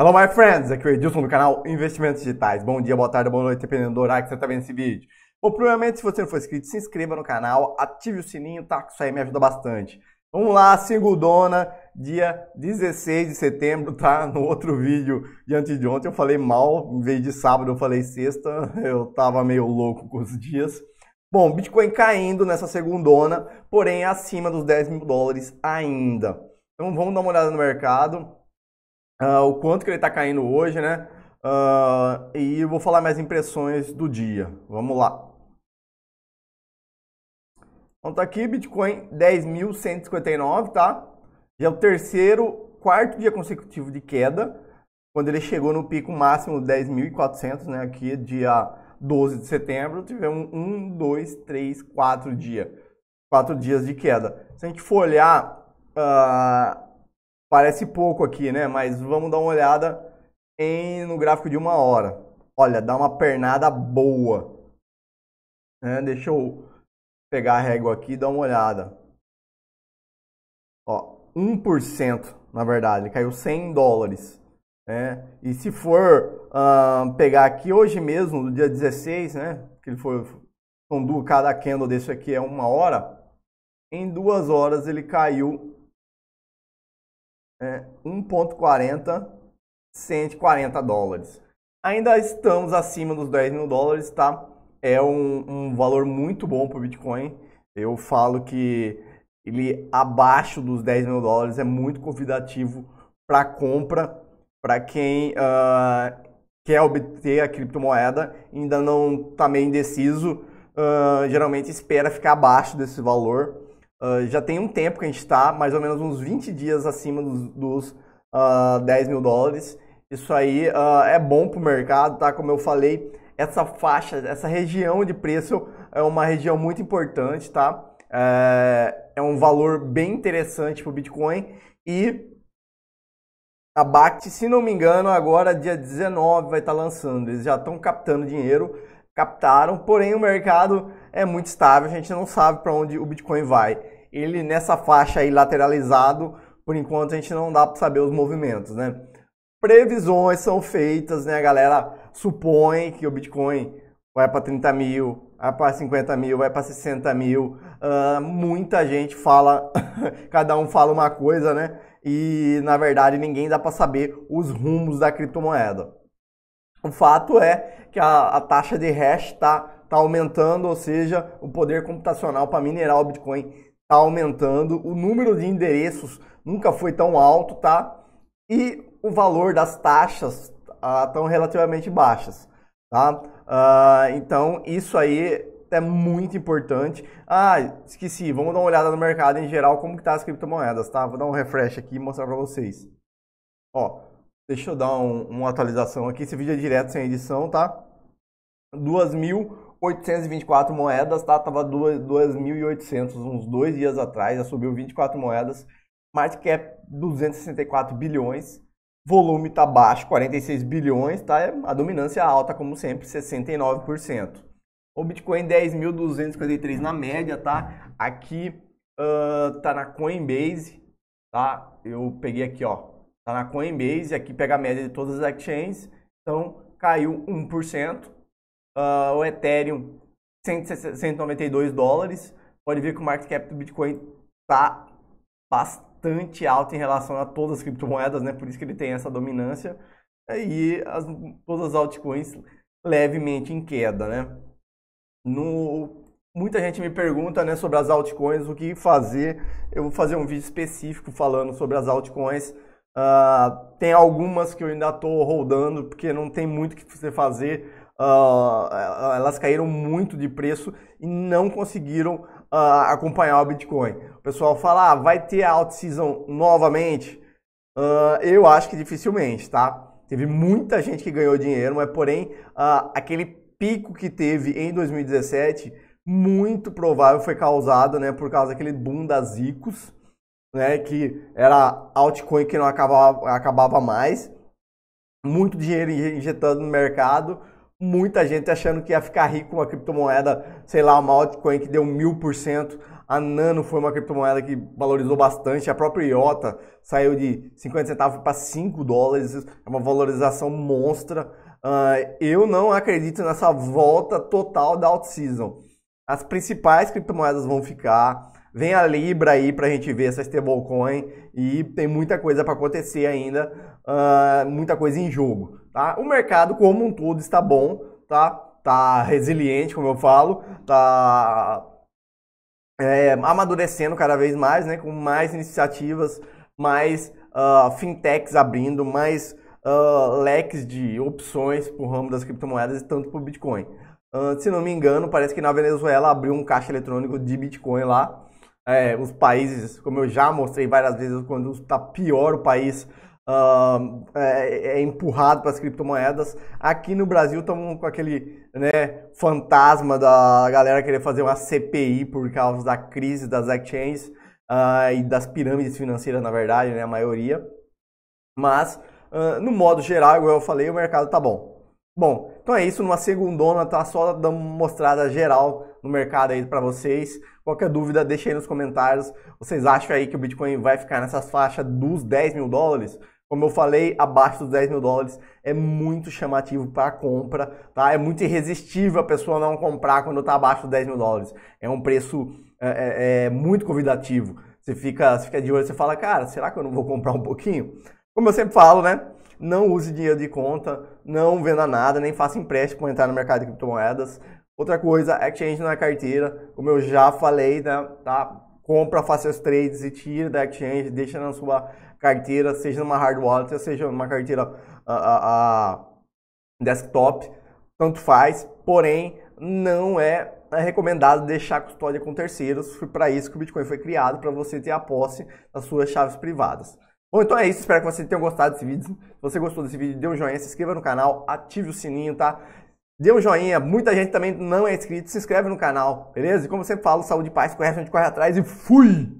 Hello, my friends! Aqui é o Edilson do canal Investimentos Digitais. Bom dia, boa tarde, boa noite, dependendo do horário que você está vendo esse vídeo. Bom, primeiramente, se você não for inscrito, se inscreva no canal, ative o sininho, tá? Que isso aí me ajuda bastante. Vamos lá, Singudona, dia 16 de setembro, tá? No outro vídeo de antes de ontem eu falei mal, em vez de sábado eu falei sexta, eu tava meio louco com os dias. Bom, Bitcoin caindo nessa segundona, porém acima dos 10 mil dólares ainda. Então vamos dar uma olhada no mercado uh, o quanto que ele está caindo hoje, né? Uh, e vou falar minhas impressões do dia. Vamos lá. Então tá aqui, Bitcoin 10.159, tá? Já é o terceiro, quarto dia consecutivo de queda, quando ele chegou no pico máximo 10.400, né? Aqui dia 12 de setembro, tivemos um, dois, três, quatro dias. Quatro dias de queda. Se a gente for olhar uh, Parece pouco aqui, né? Mas vamos dar uma olhada em, no gráfico de uma hora. Olha, dá uma pernada boa. É, deixa eu pegar a régua aqui e dar uma olhada. Ó, 1%, na verdade, caiu 100 dólares. Né? E se for uh, pegar aqui hoje mesmo, no dia 16, né? Que ele foi. cada candle desse aqui é uma hora. Em duas horas ele caiu é, 1,40, 140 dólares. Ainda estamos acima dos 10 mil dólares, tá? É um, um valor muito bom para o Bitcoin. Eu falo que ele abaixo dos 10 mil dólares é muito convidativo para compra, para quem uh, quer obter a criptomoeda, ainda não está meio indeciso, uh, geralmente espera ficar abaixo desse valor Uh, já tem um tempo que a gente está, mais ou menos uns 20 dias acima dos, dos uh, ah, 10 mil dólares. Isso aí uh, é bom para o mercado, tá? Como eu falei, essa faixa, essa região de preço é uma região muito importante, tá? É, é um valor bem interessante para o Bitcoin e a BACT, se não me engano, agora dia 19 vai estar tá lançando. Eles já estão captando dinheiro, captaram, porém o mercado é muito estável, a gente não sabe para onde o Bitcoin vai ele nessa faixa aí lateralizado, por enquanto a gente não dá para saber os movimentos, né? Previsões são feitas, né? A galera supõe que o Bitcoin vai para 30 mil, vai para 50 mil, vai para 60 mil. Uh, muita gente fala, cada um fala uma coisa, né? E na verdade ninguém dá para saber os rumos da criptomoeda. O fato é que a, a taxa de hash está tá aumentando, ou seja, o poder computacional para minerar o Bitcoin está aumentando, o número de endereços nunca foi tão alto, tá? E o valor das taxas estão ah, uh, relativamente baixas, tá? Uh, então, isso aí é muito importante. Ah, esqueci, vamos dar uma olhada no mercado em geral, como que tá as criptomoedas, tá? Vou dar um refresh aqui e mostrar para vocês. Ó, deixa eu dar um, uma atualização aqui, esse vídeo é direto sem edição, tá? 2.000 824 moedas, tá? Tava 2.800 uns dois dias atrás, já subiu 24 moedas. Market cap 264 bilhões. Volume tá baixo, 46 bilhões, tá? É a dominância alta, como sempre, 69%. O Bitcoin 10.253 na média, tá? Aqui uh, tá na Coinbase, tá? Eu peguei aqui, ó. Tá na Coinbase, aqui pega a média de todas as exchanges. Então, caiu 1% uh, o Ethereum 192 dólares. Pode ver que o market cap do Bitcoin está bastante alto em relação a todas as criptomoedas, né? Por isso que ele tem essa dominância. E as, todas as altcoins levemente em queda, né? No, muita gente me pergunta né, sobre as altcoins, o que fazer. Eu vou fazer um vídeo específico falando sobre as altcoins. Uh, tem algumas que eu ainda estou rodando, porque não tem muito o que você fazer uh, elas caíram muito de preço e não conseguiram uh, acompanhar o Bitcoin. O pessoal fala, ah, vai ter a alt season novamente? Uh, eu acho que dificilmente, tá? Teve muita gente que ganhou dinheiro, mas porém aquele pico que teve em 2017 muito provável foi causado, né, por causa daquele boom das ICOs, né, que era altcoin que não acabava, acabava mais, muito dinheiro injetado no mercado, muita gente achando que ia ficar rico com uma criptomoeda, sei lá, uma altcoin que deu mil por cento. A Nano foi uma criptomoeda que valorizou bastante. A própria IOTA saiu de 50 centavos para 5 dólares. É uma valorização monstra. Uh, eu não acredito nessa volta total da alt-season. As principais criptomoedas vão ficar. Vem a Libra aí para a gente ver essa stablecoin e tem muita coisa para acontecer ainda, uh, muita coisa em jogo, tá? O mercado como um todo está bom, tá? Tá resiliente, como eu falo, tá é, amadurecendo cada vez mais, né? Com mais iniciativas, mais uh, fintechs abrindo, mais uh, leques de opções para o ramo das criptomoedas e tanto para o Bitcoin. Uh, se não me engano, parece que na Venezuela abriu um caixa eletrônico de Bitcoin lá é, os países, como eu já mostrei várias vezes, quando está pior o país uh, é, é, empurrado para as criptomoedas. Aqui no Brasil estamos com aquele né, fantasma da galera querer fazer uma CPI por causa da crise das exchanges uh, e das pirâmides financeiras, na verdade, né, a maioria. Mas, uh, no modo geral, igual eu falei, o mercado está bom. Bom, então é isso, numa segundona, tá só dando uma mostrada geral no mercado aí para vocês. Qualquer dúvida, deixa aí nos comentários. Vocês acham aí que o Bitcoin vai ficar nessas faixas dos 10 mil dólares? Como eu falei, abaixo dos 10 mil dólares é muito chamativo para compra, tá? É muito irresistível a pessoa não comprar quando tá abaixo dos 10 mil dólares. É um preço é, é, é, muito convidativo. Você fica, você fica de olho, você fala, cara, será que eu não vou comprar um pouquinho? Como eu sempre falo, né? não use dinheiro de conta, não venda nada, nem faça empréstimo para entrar no mercado de criptomoedas. Outra coisa, exchange é na carteira, como eu já falei, né, tá? compra, faça os trades e tira da exchange, deixa na sua carteira, seja numa hard wallet, seja numa carteira a, a, desktop, tanto faz, porém não é, é recomendado deixar custódia com terceiros, foi para isso que o Bitcoin foi criado, para você ter a posse das suas chaves privadas. Bom, então é isso. Espero que vocês tenham gostado desse vídeo. Se você gostou desse vídeo, dê um joinha, se inscreva no canal, ative o sininho, tá? Dê um joinha. Muita gente também não é inscrito. Se inscreve no canal, beleza? E como eu sempre falo, saúde e paz. Conhece, a gente corre atrás e fui!